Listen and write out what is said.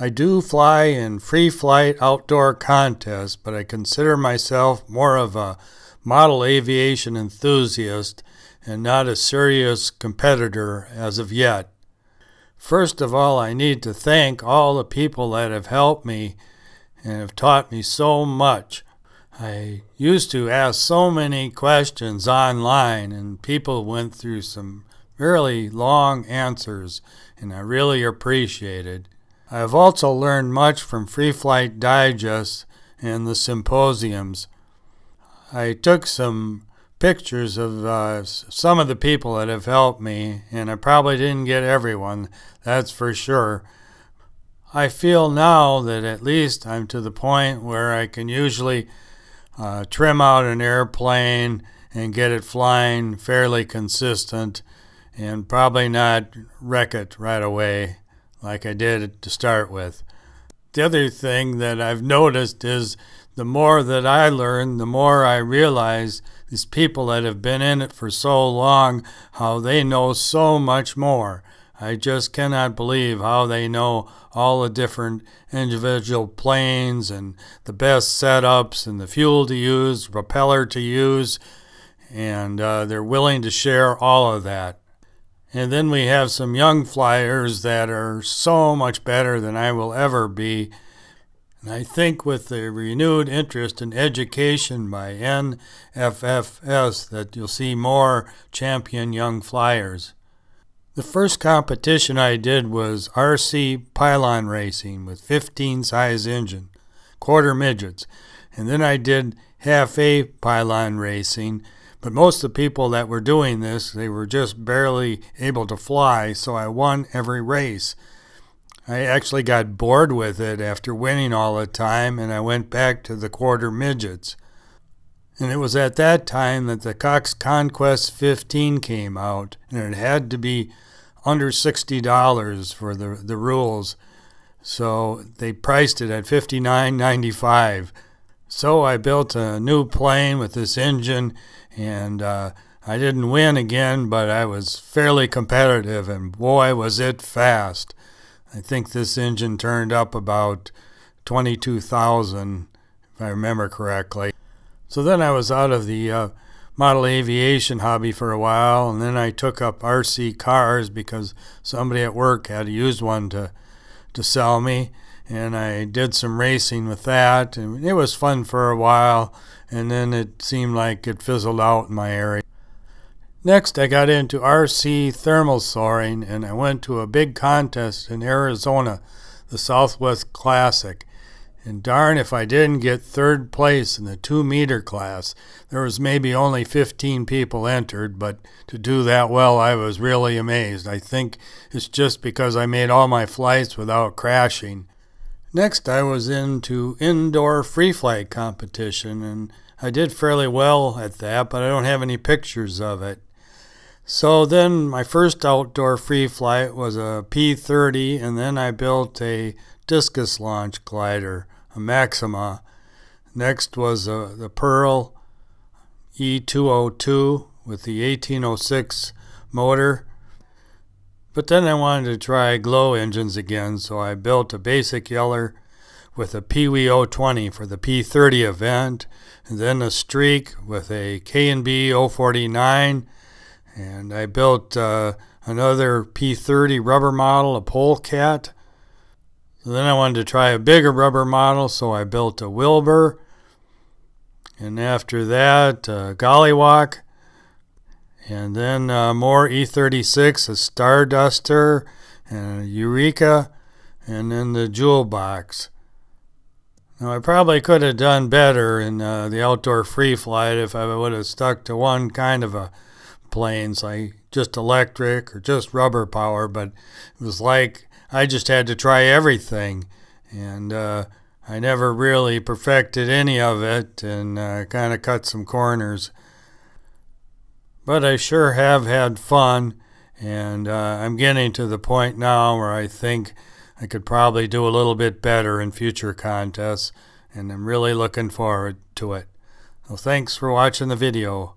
I do fly in free flight outdoor contests, but I consider myself more of a model aviation enthusiast and not a serious competitor as of yet. First of all, I need to thank all the people that have helped me and have taught me so much. I used to ask so many questions online, and people went through some really long answers, and I really appreciated. I have also learned much from Free Flight Digest and the symposiums. I took some pictures of uh, some of the people that have helped me, and I probably didn't get everyone, that's for sure. I feel now that at least I'm to the point where I can usually uh, trim out an airplane and get it flying fairly consistent and probably not wreck it right away like I did to start with. The other thing that I've noticed is the more that I learn, the more I realize these people that have been in it for so long, how they know so much more. I just cannot believe how they know all the different individual planes and the best setups and the fuel to use, propeller to use, and uh, they're willing to share all of that. And then we have some young flyers that are so much better than I will ever be. And I think with the renewed interest in education by NFFS that you'll see more champion young flyers. The first competition I did was RC pylon racing with 15 size engine, quarter midgets. And then I did half A pylon racing but most of the people that were doing this, they were just barely able to fly, so I won every race. I actually got bored with it after winning all the time, and I went back to the quarter midgets. And it was at that time that the Cox Conquest 15 came out, and it had to be under $60 for the, the rules. So they priced it at $59.95. So I built a new plane with this engine, and uh, I didn't win again, but I was fairly competitive, and boy, was it fast. I think this engine turned up about 22,000, if I remember correctly. So then I was out of the uh, model aviation hobby for a while, and then I took up RC cars because somebody at work had used one to, to sell me and I did some racing with that, and it was fun for a while, and then it seemed like it fizzled out in my area. Next, I got into RC thermal soaring, and I went to a big contest in Arizona, the Southwest Classic. And darn if I didn't get third place in the two meter class. There was maybe only 15 people entered, but to do that well, I was really amazed. I think it's just because I made all my flights without crashing. Next, I was into indoor free flight competition, and I did fairly well at that, but I don't have any pictures of it. So then my first outdoor free flight was a P-30, and then I built a discus launch glider, a Maxima. Next was a, uh, the Pearl E-202 with the 1806 motor but then I wanted to try glow engines again, so I built a basic yeller with a Peewee 020 for the P30 event, and then a streak with a K&B 049, and I built uh, another P30 rubber model, a Polecat. And then I wanted to try a bigger rubber model, so I built a Wilbur, and after that, a uh, Gollywalk, and then uh, more E36, a Starduster, and a Eureka, and then the Jewel Box. Now, I probably could have done better in uh, the outdoor free flight if I would have stuck to one kind of a planes, like just electric or just rubber power, but it was like I just had to try everything. And uh, I never really perfected any of it and uh, kind of cut some corners but I sure have had fun. And uh, I'm getting to the point now where I think I could probably do a little bit better in future contests, and I'm really looking forward to it. Well, thanks for watching the video.